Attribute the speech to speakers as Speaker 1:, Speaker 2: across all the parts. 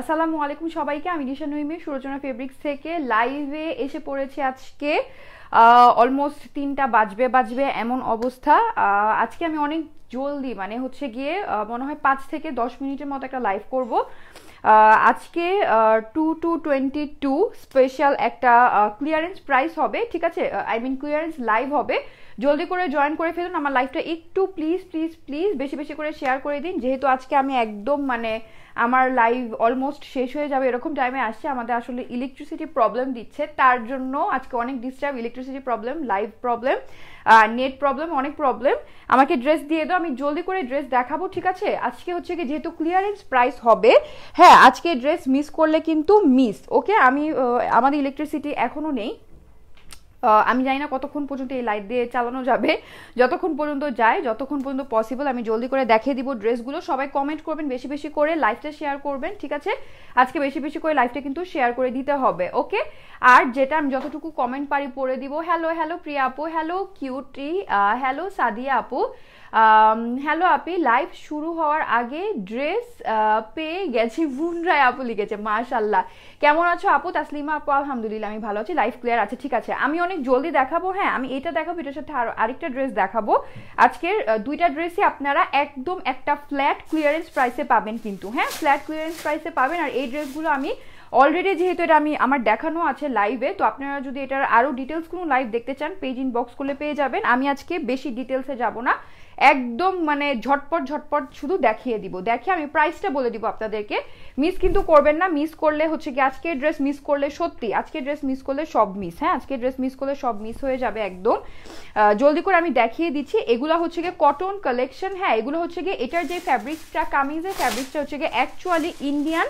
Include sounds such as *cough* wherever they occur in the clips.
Speaker 1: আসসালামু আলাইকুম সবাইকে আমি নিশা নইমি সুরচনা ফেব্রিক্স থেকে লাইভে এসে পড়েছি আজকে অলমোস্ট তিনটা বাজবে বাজবে এমন অবস্থা আজকে আমি অনেক জলদি মানে হচ্ছে গিয়ে মনে হয় পাঁচ থেকে দশ মিনিটের মতো একটা লাইভ করব আজকে two two twenty two special একটা ক্লিয়ারেন্স প্রাইস হবে ঠিক আছে আই মিন ক্লিয়ারেন্স লাইভ হবে জলদি করে জয়েন করে ফেলুন আমার লাইভটা একটু প্লিজ প্লিজ প্লিজ বেশি বেশি করে শেয়ার করে দিন যেহেতু আজকে আমি একদম মানে আমার লাইভ অলমোস্ট শেষ হয়ে যাবে এরকম টাইমে আসছে আমাদের আসলে ইলেকট্রিসিটি প্রবলেম দিচ্ছে তার জন্য আজকে অনেক disturb electricity problem live problem net problem অনেক প্রবলেম আমাকে ড্রেস দিয়ে দাও আমি জলদি করে ড্রেস দেখাবো ঠিক আছে আজকে হচ্ছে কি যেহেতু ক্লিয়ারেন্স প্রাইস হবে হ্যাঁ আজকে ড্রেস মিস করলে কিন্তু মিস ওকে আমি আমাদের ইলেকট্রিসিটি এখনও নেই আমি জানি না কতক্ষণ পর্যন্ত এই লাইট দিয়ে চালানো যাবে যতক্ষণ পর্যন্ত যায় যতক্ষণ পর্যন্ত পসিবল আমি জলদি করে দেখিয়ে দিব ড্রেসগুলো সবাই কমেন্ট করবেন বেশি বেশি করে লাইভটা শেয়ার করবেন ঠিক আছে আজকে বেশি বেশি করে লাইভটা কিন্তু শেয়ার করে দিতে হবে ওকে আর যেটা আমি যতটুকু কমেন্ট পারি পড়ে দিব হ্যালো হ্যালো প্রিয়া আপু হ্যালো কিউটি হ্যালো সাদিয়া আপু হ্যালো um, আপি লাইভ শুরু হওয়ার আগে ড্রেস uh, পেয়ে গেছি রায় আপু লিখেছে মার্শাল্লাহ কেমন আছো আপু তাসলিমা আপু আলহামদুলিল্লাহ আমি ভালো আছি লাইভ ক্লিয়ার আছে ঠিক আছে আমি অনেক জলদি দেখাবো হ্যাঁ আমি এটা দেখাবো এটার সাথে আরো আরেকটা ড্রেস দেখাবো আজকের uh, দুইটা ড্রেসই আপনারা একদম একটা ফ্ল্যাট ক্লিয়ারেন্স প্রাইসে পাবেন কিন্তু হ্যাঁ ফ্ল্যাট ক্লিয়ারেন্স প্রাইসে পাবেন আর এই ড্রেসগুলো আমি অলরেডি যেহেতু এটা আমি আমার দেখানো আছে লাইভে তো আপনারা যদি এটার আরও ডিটেলস কোনো লাইভ দেখতে চান পেজ ইনবক্স করলে পেয়ে যাবেন আমি আজকে বেশি ডিটেলসে যাব না একদম মানে ঝটপট ঝটপট শুধু দেখিয়ে দিব দেখে আমি প্রাইসটা বলে দিব আপনাদেরকে মিস কিন্তু করবেন না মিস করলে হচ্ছে কি আজকে ড্রেস মিস করলে সত্যি আজকে ড্রেস মিস করলে সব মিস হ্যাঁ আজকে ড্রেস মিস করলে সব মিস হয়ে যাবে একদম জলদি করে আমি দেখিয়ে দিচ্ছি এগুলো হচ্ছে গিয়ে কটন কালেকশন হ্যাঁ এগুলো হচ্ছে গিয়ে এটার যে ফ্যাব্রিকটা কামিজের ফ্যাব্রিকটা হচ্ছে গিয়ে অ্যাকচুয়ালি ইন্ডিয়ান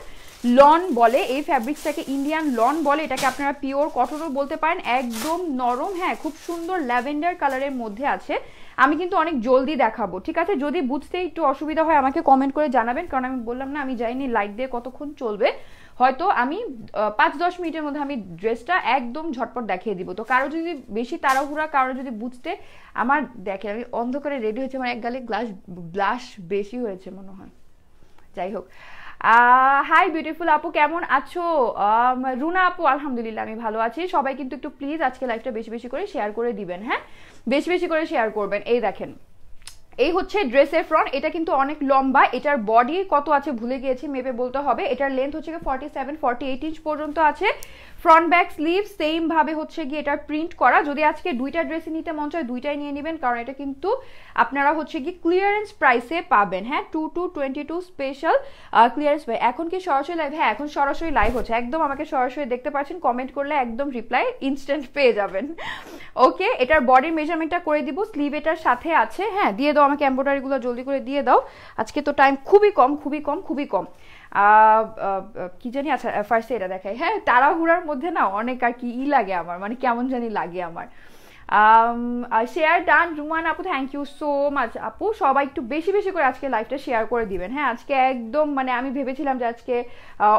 Speaker 1: লন বলে এই ফ্যাব্রিক্সটাকে ইন্ডিয়ান লন বলে এটাকে আপনারা পিওর কটনও বলতে পারেন একদম নরম হ্যাঁ খুব সুন্দর ল্যাভেন্ডার কালারের মধ্যে আছে আমি কিন্তু অনেক জলদি দেখাবো ঠিক আছে যদি বুঝতে একটু অসুবিধা হয় আমাকে কমেন্ট করে জানাবেন কারণ আমি বললাম না আমি যাইনি লাইক দিয়ে কতক্ষণ চলবে হয়তো আমি পাঁচ দশ মিনিটের মধ্যে আমি ড্রেসটা একদম ঝটপট দেখিয়ে দিব তো কারো যদি বেশি তাড়াহুড়া কারো যদি বুঝতে আমার দেখে আমি অন্ধকারে রেডি হয়েছে আমার এক গালে গ্লাস গ্লাস বেশি হয়েছে মনে হয় যাই হোক হাই বিউটিফুল আপু কেমন আছো রুনা আপু আলহামদুলিল্লাহ আমি ভালো আছি সবাই কিন্তু একটু প্লিজ আজকে লাইফটা বেশি বেশি করে শেয়ার করে দিবেন হ্যাঁ বেশি বেশি করে শেয়ার করবেন এই দেখেন এই হচ্ছে ড্রেসের ফ্রন্ট এটা কিন্তু অনেক লম্বা এটার বডি কত আছে ভুলে গিয়েছি মেপে বলতে হবে এটার লেন্থ হচ্ছে forty seven forty eight inch পর্যন্ত আছে ফ্রন্ট ব্যাক স্লিভ সেম ভাবে হচ্ছে গিয়ে এটা প্রিন্ট করা যদি আজকে দুইটা ড্রেসে নিতে মন চায় দুইটাই নিয়ে নেবেন কারণ এটা কিন্তু আপনারা হচ্ছে গিয়ে ক্লিয়ারেন্স প্রাইসে পাবেন হ্যাঁ two two twenty two special clearance ভাই এখন কি সরাসরি লাইভ হ্যাঁ এখন সরাসরি লাইভ হচ্ছে একদম আমাকে সরাসরি দেখতে পাচ্ছেন কমেন্ট করলে একদম রিপ্লাই ইনস্ট্যান্ট পেয়ে যাবেন ওকে এটার বডির মেজারমেন্টটা করে দিব স্লিভ এটার সাথে আছে হ্যাঁ দিয়ে দাও আমাকে এম্ব্রয়ডারিগুলো জলদি করে দিয়ে দাও আজকে তো টাইম খুবই কম খুবই কম খুবই কম কি জানি আচ্ছা ফার্স্টে এটা দেখাই হ্যাঁ তাড়াহুড়ার মধ্যে না অনেক আর কি ই লাগে আমার মানে কেমন জানি লাগে আমার শেয়ার ডান রুমান আপু থ্যাংক ইউ সো মাচ আপু সবাই একটু বেশি বেশি করে আজকে লাইভটা শেয়ার করে দিবেন হ্যাঁ আজকে একদম মানে আমি ভেবেছিলাম যে আজকে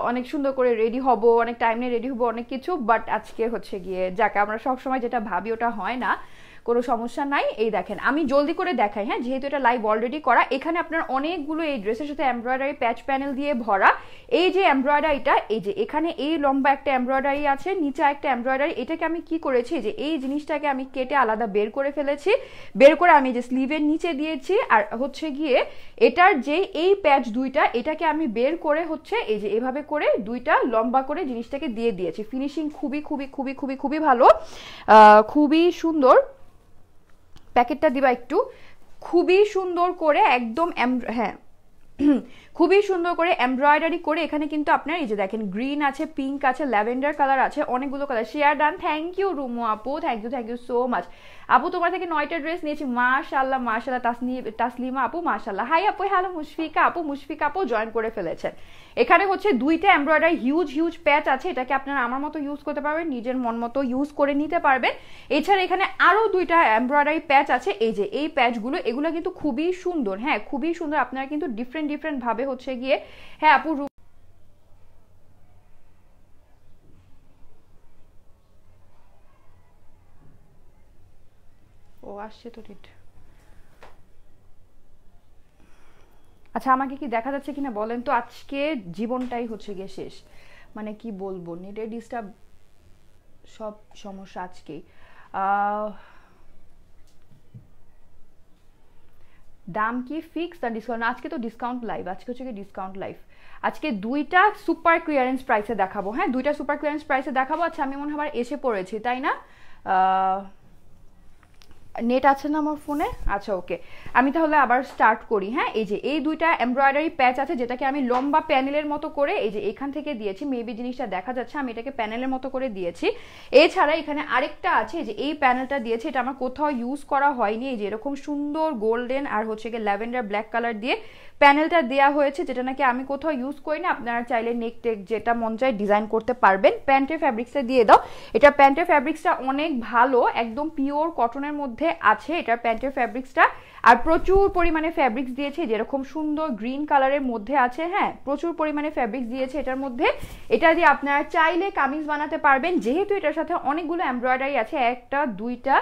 Speaker 1: অনেক সুন্দর করে রেডি হব অনেক টাইম নিয়ে রেডি হব অনেক কিছু বাট আজকে হচ্ছে গিয়ে যাকে আমরা সবসময় যেটা ভাবি ওটা হয় না কোনো সমস্যা নাই এই দেখেন আমি জলদি করে দেখাই হ্যাঁ যেহেতু এটা লাইভ অলরেডি করা এখানে আপনার অনেকগুলো এই ড্রেসের সাথে এমব্রয়ডারি প্যাচ প্যানেল দিয়ে ভরা এই যে এমব্রয়ডারিটা এই যে এখানে এই লম্বা একটা এমব্রয়ডারি আছে নিচে একটা এমব্রয়ডারি এটাকে আমি কি করেছি যে এই জিনিসটাকে আমি কেটে আলাদা বের করে ফেলেছি বের করে আমি যে স্লিভের নিচে দিয়েছি আর হচ্ছে গিয়ে এটার যে এই প্যাচ দুইটা এটাকে আমি বের করে হচ্ছে এই যে এভাবে করে দুইটা লম্বা করে জিনিসটাকে দিয়ে দিয়েছি ফিনিশিং খুবই খুবই খুবই খুবই খুবই ভালো খুবই সুন্দর প্যাকেটটা দিবা একটু খুবই সুন্দর করে একদম হ্যাঁ *clears throat* খুবই সুন্দর করে এমব্রয়ডারি করে এখানে কিন্তু আপনার এই যে দেখেন গ্রিন আছে পিঙ্ক আছে ল্যাভেন্ডার কালার আছে অনেকগুলো colour share done thank you Rumo আপু thank you thank you so much আপু তোমার থেকে নয়টা ড্রেস নিয়েছি মাশাল্লাহ মাশাল্লাহ তাসনি তাসলিমা আপু মাশাল্লাহ হাই আপু হ্যালো মুশফিকা আপু মুশফিকা আপু জয়েন করে ফেলেছেন এখানে হচ্ছে দুইটা এমব্রয়ডারি হিউজ হিউজ প্যাচ আছে এটাকে আপনারা আমার মতো ইউজ করতে পারবেন নিজের মন মতো ইউজ করে নিতে পারবেন এছাড়া এখানে আরও দুইটা এমব্রয়ডারি প্যাচ আছে এই যে এই প্যাচগুলো এগুলো কিন্তু খুবই সুন্দর হ্যাঁ খুবই সুন্দর আপনারা কিন্তু ডিফারেন্ট ডিফারেন্টভাবে হচ্ছে গিয়ে হ্যাঁ আপু ও আসছে তো আচ্ছা আমাকে কি দেখা যাচ্ছে কিনা বলেন তো আজকে জীবনটাই হচ্ছে গিয়ে শেষ মানে কি বলবো নেটের ডিস্টার্ব সব সমস্যা আজকেই আহ দাম কি ফিক্স আর ডিসকাউন্ট আজকে তো ডিসকাউন্ট লাইভ আজকে হচ্ছে কি ডিসকাউন্ট লাইভ আজকে দুইটা সুপার ক্লিয়ারেন্স প্রাইসে দেখাবো হ্যাঁ দুইটা সুপার ক্লিয়ারেন্স প্রাইসে দেখাবো আচ্ছা আমি মনে হয় এসে পড়েছি তাই না নেট আছে না আমার ফোনে আচ্ছা ওকে আমি তাহলে আবার স্টার্ট করি হ্যাঁ এই যে এই দুইটা এমব্রয়ডারি প্যাচ আছে যেটাকে আমি লম্বা প্যানেলের মতো করে এই যে এখান থেকে দিয়েছি মেবি জিনিসটা দেখা যাচ্ছে আমি এটাকে প্যানেলের মতো করে দিয়েছি এছাড়া এখানে আরেকটা আছে যে এই প্যানেলটা দিয়েছি এটা আমার কোথাও ইউজ করা হয়নি এই যে এরকম সুন্দর গোল্ডেন আর হচ্ছে গিয়ে ল্যাভেন্ডার ব্ল্যাক কালার দিয়ে প্যানেলটা দেওয়া হয়েছে যেটা নাকি আমি কোথাও ইউজ করি না আপনারা চাইলে নেক টেক যেটা মন চায় ডিজাইন করতে পারবেন প্যান্টের ফ্যাব্রিক্সটা দিয়ে দাও এটা প্যান্টের ফ্যাব্রিক্সটা অনেক ভালো একদম পিওর কটনের মধ্যে মধ্যে আছে এটার প্যান্টের ফ্যাব্রিক্সটা আর প্রচুর পরিমাণে ফ্যাব্রিক্স দিয়েছে যেরকম সুন্দর গ্রিন কালারের মধ্যে আছে হ্যাঁ প্রচুর পরিমাণে ফ্যাব্রিক্স দিয়েছে এটার মধ্যে এটা দিয়ে আপনারা চাইলে কামিজ বানাতে পারবেন যেহেতু এটার সাথে অনেকগুলো এমব্রয়ডারি আছে একটা দুইটা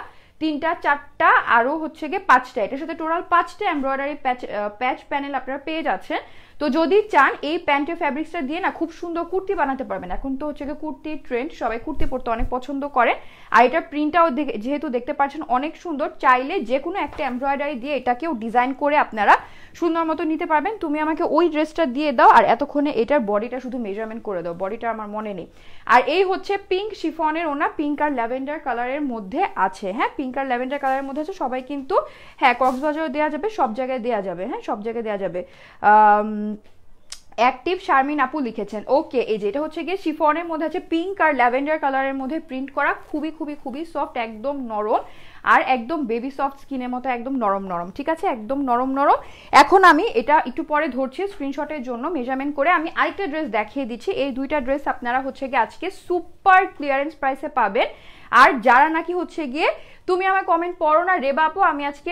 Speaker 1: তিনটা চারটা আরও হচ্ছে গিয়ে পাঁচটা এটার সাথে টোটাল পাঁচটা এমব্রয়ডারি প্যাচ প্যাচ প্যানেল আপনারা পেয়ে যাচ্ছেন তো যদি চান এই প্যান্টের ফ্যাব্রিক্সটা দিয়ে না খুব সুন্দর কুর্তি বানাতে পারবেন এখন তো হচ্ছে গিয়ে কুর্তি ট্রেন্ড সবাই কুর্তি পরতে অনেক পছন্দ করেন আর এটার প্রিন্টটাও যেহেতু দেখতে পাচ্ছেন অনেক সুন্দর চাইলে যে কোনো একটা এমব্রয়ডারি দিয়ে এটাকেও ডিজাইন করে আপনারা সুন্দর মতো নিতে পারবেন তুমি আমাকে ওই ড্রেসটা দিয়ে দাও আর এতক্ষণে এটার বডিটা শুধু মেজারমেন্ট করে দাও বডিটা আমার মনে নেই আর এই হচ্ছে পিঙ্ক শিফনের ওনা পিঙ্ক আর ল্যাভেন্ডার কালারের মধ্যে আছে হ্যাঁ পিঙ্ক আর ল্যাভেন্ডার কালারের মধ্যে আছে সবাই কিন্তু হ্যাঁ কক্সবাজারও দেওয়া যাবে সব জায়গায় দেওয়া যাবে হ্যাঁ সব জায়গায় দেওয়া যাবে অ্যাক্টিভ শারমিন আপু লিখেছেন ওকে এই যে এটা হচ্ছে গিয়ে শিফনের মধ্যে আছে পিঙ্ক আর ল্যাভেন্ডার কালারের মধ্যে প্রিন্ট করা খুবই খুবই খুবই সফট একদম নরম আর একদম বেবি সফট স্কিনের মতো একদম নরম নরম ঠিক আছে একদম নরম নরম এখন আমি এটা একটু পরে ধরছি স্ক্রিনশটের জন্য মেজারমেন্ট করে আমি আরেকটা ড্রেস দেখিয়ে দিচ্ছি এই দুইটা ড্রেস আপনারা হচ্ছে গিয়ে আজকে সুপার ক্লিয়ারেন্স প্রাইসে পাবেন আর যারা নাকি হচ্ছে গিয়ে তুমি আমার কমেন্ট পড়ো না রে বাপু আমি আজকে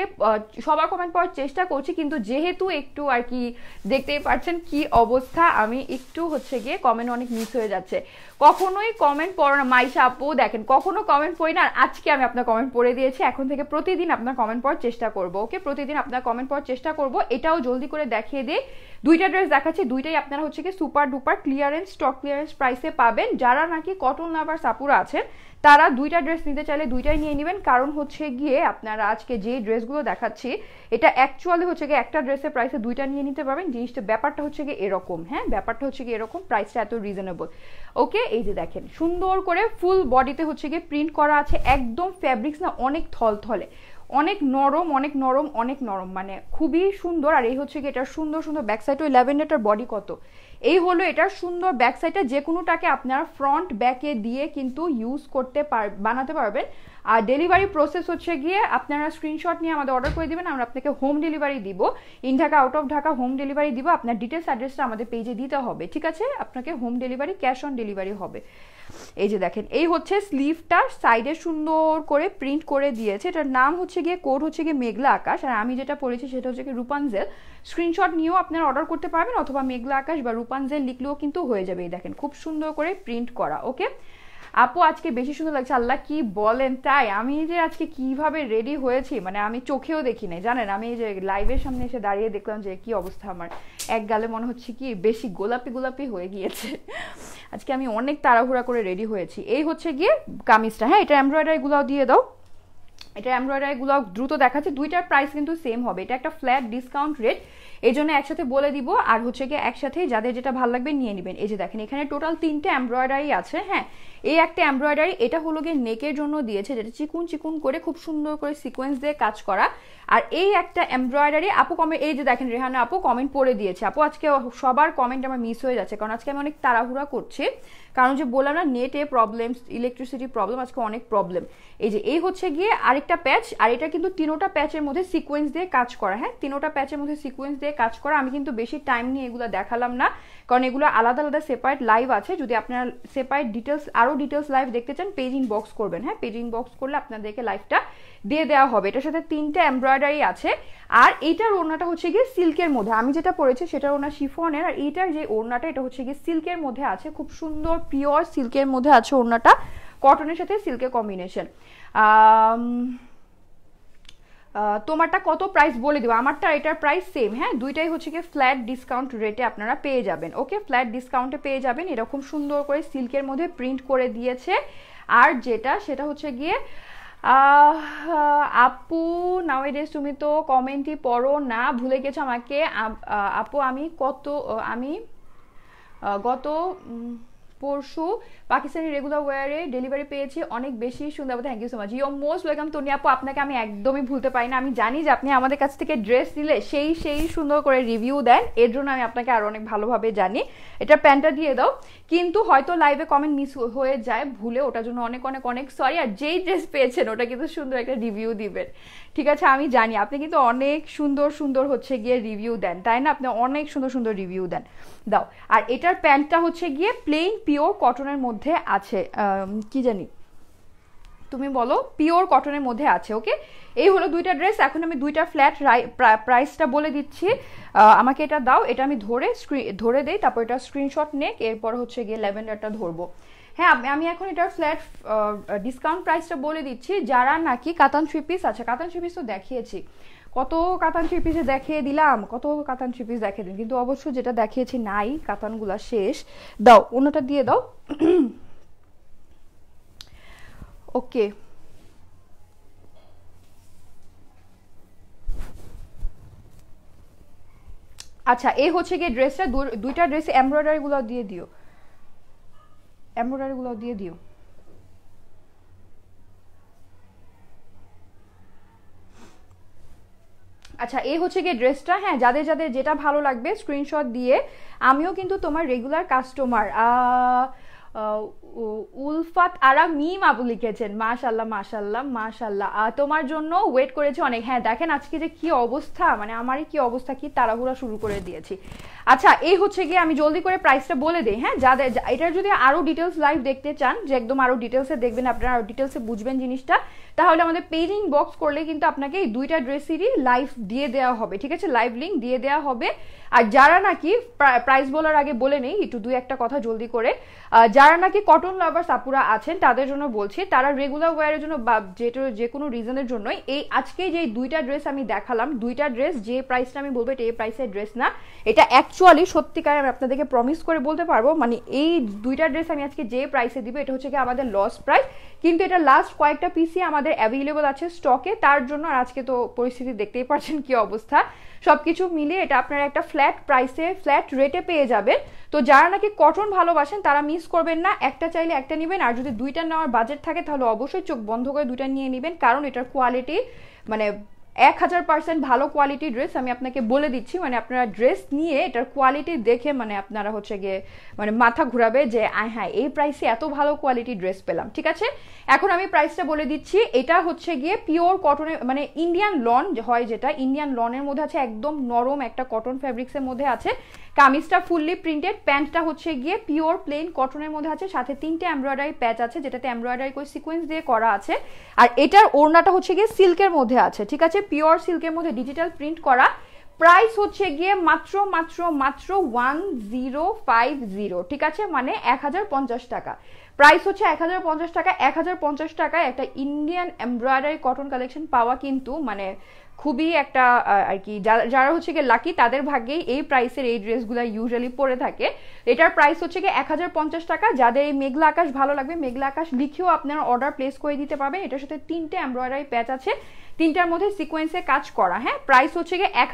Speaker 1: সবার কমেন্ট পড়ার চেষ্টা করছি কিন্তু যেহেতু একটু আর কি দেখতেই পাচ্ছেন কি অবস্থা আমি একটু হচ্ছে গিয়ে কমেন্ট অনেক মিস হয়ে যাচ্ছে কখনোই কমেন্ট পড়ো না মাইশা আপু দেখেন কখনো কমেন্ট পড়ি না আর আজকে আমি আপনার কমেন্ট পড়ে দিয়েছি এখন থেকে প্রতিদিন আপনার কমেন্ট পড়ার চেষ্টা করব ওকে প্রতিদিন আপনার কমেন্ট পড়ার চেষ্টা করব এটাও জলদি করে দেখিয়ে দিই দুইটা ড্রেস দেখাচ্ছি দুইটাই আপনারা হচ্ছে কি super duper clearance stock clearance প্রাইসে পাবেন যারা নাকি কটন লাভার সাপুরা আছেন তারা দুই দুইটা ড্রেস নিতে চাইলে দুইটাই নিয়ে নেবেন কারণ হচ্ছে গিয়ে আপনারা আজকে যে ড্রেসগুলো দেখাচ্ছি এটা অ্যাকচুয়ালি হচ্ছে গিয়ে একটা ড্রেসের প্রাইসে দুইটা নিয়ে নিতে পারবেন জিনিসটা ব্যাপারটা হচ্ছে গিয়ে এরকম হ্যাঁ ব্যাপারটা হচ্ছে গিয়ে এরকম প্রাইসটা এত রিজনেবল ওকে এই যে দেখেন সুন্দর করে ফুল বডিতে হচ্ছে গিয়ে প্রিন্ট করা আছে একদম ফ্যাব্রিক্স না অনেক থলথলে অনেক নরম অনেক নরম অনেক নরম মানে খুবই সুন্দর আর এই হচ্ছে গিয়ে এটার সুন্দর সুন্দর ব্যাকসাইড ওই ল্যাভেন্ডারটার বডি কত এই হলো এটার সুন্দর ব্যাক সাইডটা যে কোনোটাকে আপনার ফ্রন্ট ব্যাকে দিয়ে কিন্তু ইউজ করতে পার বানাতে পারবেন আর ডেলিভারি প্রসেস হচ্ছে গিয়ে আপনারা স্ক্রিনশট নিয়ে আমাদের অর্ডার করে দেবেন আমরা আপনাকে হোম ডেলিভারি দিব in Dhaka out of Dhaka home delivery দিব আপনার ডিটেলস অ্যাড্রেসটা আমাদের পেজে দিতে হবে ঠিক আছে আপনাকে home delivery cash on delivery হবে এই যে দেখেন এই হচ্ছে স্লিভটা সাইডে সুন্দর করে প্রিন্ট করে দিয়েছে এটার নাম হচ্ছে গিয়ে কোড হচ্ছে গিয়ে মেঘলা আকাশ আর আমি যেটা পড়েছি সেটা হচ্ছে গিয়ে রূপাঞ্জেল স্ক্রিনশট নিয়েও আপনারা অর্ডার করতে পারবেন অথবা মেঘলা আকাশ বা রূপাঞ্জের লিখলেও কিন্তু হয়ে যাবে এই দেখেন খুব সুন্দর করে প্রিন্ট করা ওকে আপু আজকে বেশি সুন্দর লাগছে আল্লাহ কি বলেন তাই আমি যে আজকে কিভাবে রেডি হয়েছি মানে আমি চোখেও দেখি নাই জানেন আমি এই যে লাইভের সামনে এসে দাঁড়িয়ে দেখলাম যে কি অবস্থা আমার এক গালে মনে হচ্ছে কি বেশি গোলাপি গোলাপি হয়ে গিয়েছে আজকে আমি অনেক তাড়াহুড়া করে রেডি হয়েছি এই হচ্ছে গিয়ে কামিজটা হ্যাঁ এটা এমব্রয়ডারিগুলোও দিয়ে দাও এটা এমব্রয়ডারিগুলো দ্রুত দেখাচ্ছে দুইটার প্রাইস কিন্তু সেম হবে এটা একটা ফ্ল্যাট ডিসকাউন্ট রেট এই জন্য একসাথে বলে দিব আর হচ্ছে গিয়ে একসাথে যাদের যেটা ভালো লাগবে নিয়ে নেবেন এই যে দেখেন এখানে টোটাল তিনটে এমব্রয়ডারি আছে হ্যাঁ এই একটা এমব্রয়ডারি এটা হলো গিয়ে নেকের জন্য দিয়েছে যেটা চিকুন চিকুন করে খুব সুন্দর করে সিকোয়েন্স দিয়ে কাজ করা আর এই একটা এমব্রয়ডারি আপু কমে এই যে দেখেন রেহানা আপু কমেন্ট পড়ে দিয়েছে আপু আজকে সবার কমেন্ট আমার মিস হয়ে যাচ্ছে কারণ আজকে আমি অনেক তাড়াহুড়া করছি কারণ যে বললাম না নেটে প্রবলেম ইলেকট্রিসিটি প্রবলেম আজকে অনেক প্রবলেম এই যে এই হচ্ছে গিয়ে আরেকটা প্যাচ আর এটা কিন্তু তিনোটা প্যাচের মধ্যে সিকোয়েন্স দিয়ে কাজ করা হ্যাঁ তিনোটা প্যাচের মধ্যে সিকোয়েন্স দিয়ে কাজ করা আমি কিন্তু বেশি টাইম নিয়ে এগুলো দেখালাম না কারণ এগুলো আলাদা আলাদা সেপারেট লাইভ আছে যদি আপনারা সেপারেট ডিটেলস আরও ডিটেলস লাইভ দেখতে চান পেজ ইনবক্স করবেন হ্যাঁ পেজ ইনবক্স করলে আপনাদেরকে লাইভটা দিয়ে দেওয়া হবে এটার সাথে তিনটে এমব্রয়ডারি আছে আর এইটার ওড়নাটা হচ্ছে গিয়ে সিল্কের মধ্যে আমি যেটা পড়েছি সেটা ওনার শিফনের আর এইটার যে ওড়নাটা এটা হচ্ছে গিয়ে সিল্কের মধ্যে আছে খুব সুন্দর পিওর সিল্কের মধ্যে আছে ওড়নাটা কটনের সাথে সিল্কের কম্বিনেশন তোমারটা কত প্রাইস বলে দেবো আমারটা এটার প্রাইস সেম হ্যাঁ দুইটাই হচ্ছে কি ফ্ল্যাট ডিসকাউন্ট রেটে আপনারা পেয়ে যাবেন ওকে ফ্ল্যাট ডিসকাউন্টে পেয়ে যাবেন এরকম সুন্দর করে সিল্কের মধ্যে প্রিন্ট করে দিয়েছে আর যেটা সেটা হচ্ছে গিয়ে আপু নাওয়েডেজ তুমি তো কমেন্টই পড়ো না ভুলে গেছো আমাকে আপু আমি কত আমি গত পরশু পাকিস্তানি রেগুলার ওয়ারে ডেলিভারি পেয়েছি অনেক বেশি সুন্দর thank you so much you most welcome Toni আপু আপনাকে আমি একদমই ভুলতে পারি না আমি জানি যে আপনি আমাদের কাছ থেকে ড্রেস নিলে সেই সেই সুন্দর করে রিভিউ দেন এর জন্য আমি আপনাকে আরও অনেক ভালোভাবে জানি এটা প্যান্টটা দিয়ে দাও কিন্তু হয়তো লাইভে কমেন্ট মিস হয়ে যায় ভুলে ওটার জন্য অনেক অনেক অনেক সরি আর যেই ড্রেস পেয়েছেন ওটা কিন্তু সুন্দর একটা রিভিউ দিবেন ঠিক আছে আমি জানি আপনি কিন্তু অনেক সুন্দর সুন্দর হচ্ছে গিয়ে রিভিউ দেন তাই না আপনি অনেক সুন্দর সুন্দর রিভিউ দেন দাও আর এটার প্যান্টটা হচ্ছে গিয়ে প্লেন পিওর কটনের মধ্যে আছে কি জানি তুমি বলো পিওর কটনের মধ্যে আছে ওকে এই হলো দুইটা ড্রেস এখন আমি দুইটা ফ্ল্যাট প্রাইসটা বলে দিচ্ছি আমাকে এটা দাও এটা আমি ধরে ধরে দেই তারপর এটা স্ক্রিনশট নেক এরপর হচ্ছে গিয়ে ল্যাভেন্ডারটা ধরবো হ্যাঁ আমি এখন এটার ফ্ল্যাট ডিসকাউন্ট প্রাইসটা বলে দিচ্ছি যারা নাকি কাতান থ্রি পিস আছে কাতান থ্রি পিস তো দেখিয়েছি কত কাতান থ্রি পিসে দেখিয়ে দিলাম কত কাতান থ্রি পিস দেখিয়ে দিন কিন্তু অবশ্য যেটা দেখিয়েছি নাই কাতানগুলা শেষ দাও অন্যটা দিয়ে দাও ওকে আচ্ছা এ হচ্ছে গিয়ে ড্রেসটা দুইটা ড্রেস এমব্রয়ডারিগুলো দিয়ে দিও এমব্রয়ডারিগুলো দিয়ে দিও আচ্ছা এই হচ্ছে গিয়ে ড্রেসটা হ্যাঁ যাদের যাদের যেটা ভালো লাগবে স্ক্রিনশট দিয়ে আমিও কিন্তু তোমার রেগুলার কাস্টমার উলফাত আরা মিম আবু লিখেছেন মাশাল্লাহ মাশাল্লাহ মাশাল্লাহ তোমার জন্য ওয়েট করেছে অনেক হ্যাঁ দেখেন আজকে যে কি অবস্থা মানে আমারই কি অবস্থা কি তাড়াহুড়া শুরু করে দিয়েছি আচ্ছা এই হচ্ছে গিয়ে আমি জলদি করে প্রাইসটা বলে দিই হ্যাঁ যাদের এটার যদি আরও ডিটেলস লাইভ দেখতে চান যে একদম আরও ডিটেলসে দেখবেন আপনারা আরও ডিটেলসে বুঝবেন জিনিসটা তাহলে আমাদের পেজিং বক্স করলে কিন্তু আপনাকে এই দুইটা ড্রেসেরই লাইভ দিয়ে দেওয়া হবে ঠিক আছে লাইভ লিঙ্ক দিয়ে দেওয়া হবে আর যারা নাকি প্রাইস বলার আগে বলে নেই একটু দুই একটা কথা জলদি করে যারা নাকি কটন লাভার সাপুরা আছেন তাদের জন্য বলছি তারা রেগুলার ওয়ারের জন্য বা যেটা যে কোনো রিজনের জন্যই এই আজকে যে দুইটা ড্রেস আমি দেখালাম দুইটা ড্রেস যে প্রাইসটা আমি বলবো এটা এই প্রাইসের ড্রেস না এটা অ্যাকচুয়ালি সত্যিকার আমি আপনাদেরকে প্রমিস করে বলতে পারবো মানে এই দুইটা ড্রেস আমি আজকে যে প্রাইসে দিব এটা হচ্ছে কি আমাদের লস প্রাইস কিন্তু এটা লাস্ট কয়েকটা পিসি আমাদের অ্যাভেলেবল আছে স্টকে তার জন্য আর আজকে তো পরিস্থিতি দেখতেই পারছেন কি অবস্থা সব কিছু মিলে এটা আপনারা একটা ফ্ল্যাট প্রাইসে ফ্ল্যাট রেটে পেয়ে যাবেন তো যারা নাকি কটন ভালোবাসেন তারা মিস করবেন না একটা চাইলে একটা নেবেন আর যদি দুইটা নেওয়ার বাজেট থাকে তাহলে অবশ্যই চোখ বন্ধ করে দুইটা নিয়ে নেবেন কারণ এটার কোয়ালিটি মানে এক হাজার পার্সেন্ট ভালো কোয়ালিটি ড্রেস আমি আপনাকে বলে দিচ্ছি মানে আপনারা ড্রেস নিয়ে এটার কোয়ালিটি দেখে মানে আপনারা হচ্ছে গিয়ে মানে মাথা ঘুরাবে যে আয় হ্যাঁ এই প্রাইসে এত ভালো কোয়ালিটি ড্রেস পেলাম ঠিক আছে এখন আমি প্রাইসটা বলে দিচ্ছি এটা হচ্ছে গিয়ে পিওর কটনের মানে ইন্ডিয়ান লন হয় যেটা ইন্ডিয়ান লনের মধ্যে আছে একদম নরম একটা কটন ফ্যাব্রিক্সের মধ্যে আছে কামিজটা ফুললি প্রিন্টেড প্যান্টটা হচ্ছে গিয়ে পিওর প্লেন কটনের মধ্যে আছে সাথে তিনটে এমব্রয়ডারি প্যাচ আছে যেটাতে এমব্রয়ডারি করে সিকোয়েন্স দিয়ে করা আছে আর এটার ওড়নাটা হচ্ছে গিয়ে সিল্কের মধ্যে আছে ঠিক আছে পিওর সিল্কের মধ্যে ডিজিটাল প্রিন্ট করা প্রাইস হচ্ছে গিয়ে মাত্র মাত্র মাত্র ওয়ান জিরো ফাইভ জিরো ঠিক আছে মানে এক হাজার পঞ্চাশ টাকা প্রাইস হচ্ছে এক হাজার পঞ্চাশ টাকা এক হাজার পঞ্চাশ টাকায় একটা ইন্ডিয়ান এমব্রয়ডারি কটন কালেকশন পাওয়া কিন্তু মানে খুবই একটা আর কি যারা হচ্ছে গিয়ে লাকি তাদের ভাগ্যেই এই প্রাইসের এই ড্রেসগুলো ইউজুয়ালি পরে থাকে এটার প্রাইস হচ্ছে গিয়ে এক টাকা যাদের এই মেঘলা আকাশ ভালো লাগবে মেঘলা আকাশ লিখেও আপনারা অর্ডার প্লেস করে দিতে পারবেন এটার সাথে তিনটে এমব্রয়ডারি প্যাচ আছে তিনটার মধ্যে সিকোয়েন্সে কাজ করা হ্যাঁ প্রাইস হচ্ছে গিয়ে এক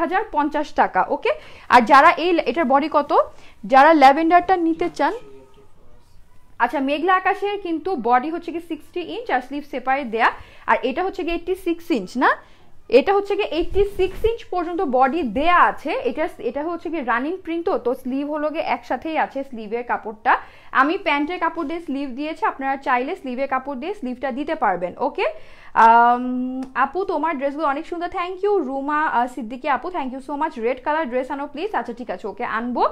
Speaker 1: টাকা ওকে আর যারা এই এটার বডি কত যারা ল্যাভেন্ডারটা নিতে চান আচ্ছা মেঘলা আকাশের কিন্তু বডি হচ্ছে কি সিক্সটি ইঞ্চ আর স্লিভ সেপারেট দেয়া আর এটা হচ্ছে কি এইটটি সিক্স ইঞ্চ না এটা হচ্ছে কি এইটটি সিক্স ইঞ্চ পর্যন্ত বডি দেয়া আছে এটা এটা হচ্ছে কি রানিং প্রিন্টও তো স্লিভ হলো গিয়ে একসাথেই আছে স্লিভের কাপড়টা আমি প্যান্টের কাপড় দিয়ে স্লিভ দিয়েছি আপনারা চাইলে স্লিভের কাপড় দিয়ে স্লিভটা দিতে পারবেন ওকে আপু তোমার ড্রেসগুলো অনেক সুন্দর থ্যাংক ইউ রুমা সিদ্দিকি আপু thank you so much red colour dress আনো প্লিজ আচ্ছা ঠিক আছে ওকে আনবো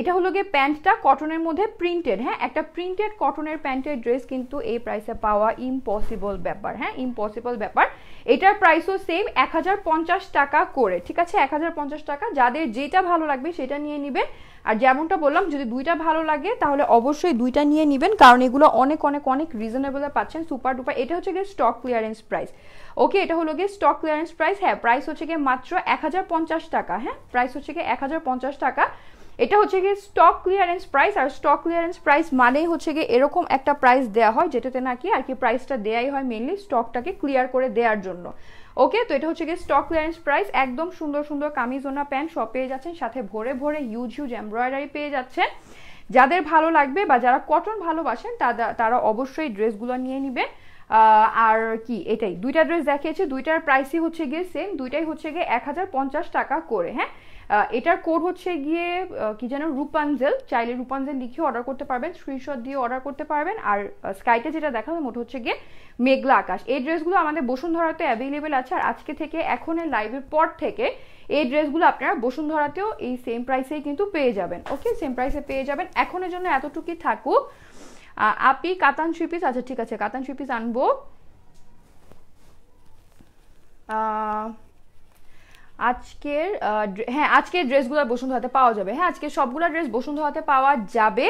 Speaker 1: এটা হলো গিয়ে প্যান্টটা কটনের মধ্যে প্রিন্টেড হ্যাঁ একটা প্রিন্টেড কটনের প্যান্টের ড্রেস কিন্তু এই প্রাইসে পাওয়া ইম্পসিবল ব্যাপার হ্যাঁ ইম্পসিবল ব্যাপার এটার প্রাইসও সেম এক টাকা করে ঠিক আছে এক টাকা যাদের যেটা ভালো লাগবে সেটা নিয়ে নিবে আর যেমনটা বললাম যদি দুইটা ভালো লাগে তাহলে অবশ্যই দুইটা নিয়ে নেবেন কারণ এগুলো অনেক অনেক অনেক রিজনেবলে পাচ্ছেন সুপার ডুপার এটা হচ্ছে গিয়ে স্টক ক্লিয়ারেন্স প্রাইস ওকে এটা হলো গিয়ে স্টক ক্লিয়ারেন্স প্রাইস হ্যাঁ প্রাইস হচ্ছে গিয়ে মাত্র এক টাকা হ্যাঁ প্রাইস হচ্ছে গিয়ে এক টাকা এটা হচ্ছে গিয়ে স্টক ক্লিয়ারেন্স প্রাইস আর স্টক ক্লিয়ারেন্স প্রাইস মানেই হচ্ছে গিয়ে এরকম একটা প্রাইস দেওয়া হয় যেটাতে নাকি আর কি প্রাইসটা দেয়াই হয় মেনলি স্টকটাকে ক্লিয়ার করে দেওয়ার জন্য ওকে তো এটা হচ্ছে গিয়ে স্টক ক্লিয়ারেন্স প্রাইস একদম সুন্দর সুন্দর কামিজোনা প্যান্ট সব পেয়ে যাচ্ছেন সাথে ভরে ভরে হিউজ হিউজ এমব্রয়ডারি পেয়ে যাচ্ছেন যাদের ভালো লাগবে বা যারা কটন ভালোবাসেন তারা অবশ্যই ড্রেসগুলো নিয়ে নিবে আর কি এটাই দুইটা ড্রেস দেখিয়েছে দুইটার প্রাইসই হচ্ছে গিয়ে সেম দুইটাই হচ্ছে গিয়ে এক হাজার পঞ্চাশ টাকা করে হ্যাঁ এটার কোড হচ্ছে গিয়ে কি যেন রূপাঞ্জেল চাইলে রূপাঞ্জেল লিখে অর্ডার করতে পারবেন স্ক্রিনশট দিয়ে অর্ডার করতে পারবেন আর স্কাইটে যেটা দেখালাম মোট হচ্ছে গিয়ে মেঘলা আকাশ এই ড্রেসগুলো আমাদের বসুন্ধরাতে অ্যাভেলেবেল আছে আর আজকে থেকে এখন লাইভের পর থেকে এই ড্রেসগুলো আপনারা বসুন্ধরাতেও এই সেম প্রাইসেই কিন্তু পেয়ে যাবেন ওকে সেম প্রাইসে পেয়ে যাবেন এখনের জন্য এতটুকুই থাকুক আপি কাতান শিপিস আচ্ছা ঠিক আছে কাতান শিপিস আনবো আজকের হ্যাঁ আজকের ড্রেসগুলো বসুন্ধরাতে পাওয়া যাবে হ্যাঁ আজকে সবগুলো ড্রেস বসুন্ধরাতে পাওয়া যাবে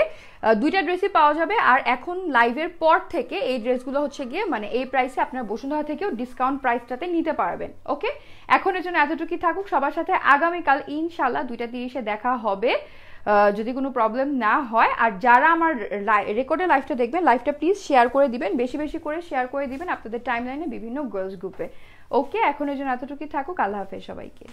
Speaker 1: দুইটা ড্রেসই পাওয়া যাবে আর এখন লাইভের পর থেকে এই ড্রেসগুলো হচ্ছে গিয়ে মানে এই প্রাইসে আপনার বসুন্ধরা থেকেও ডিসকাউন্ট প্রাইসটাতে নিতে পারবেন ওকে এখন এর জন্য এতটুকুই থাকুক সবার সাথে আগামীকাল ইনশাল্লাহ দুইটা তিরিশে দেখা হবে যদি কোনো প্রবলেম না হয় আর যারা আমার রেকর্ডে লাইফটা দেখবেন লাইফটা প্লিজ শেয়ার করে দিবেন বেশি বেশি করে শেয়ার করে দিবেন আপনাদের লাইনে বিভিন্ন গার্লস গ্রুপে ওকে এখন এই জন্য এতটুকুই থাকুক আল্লাহ হাফেজ সবাইকে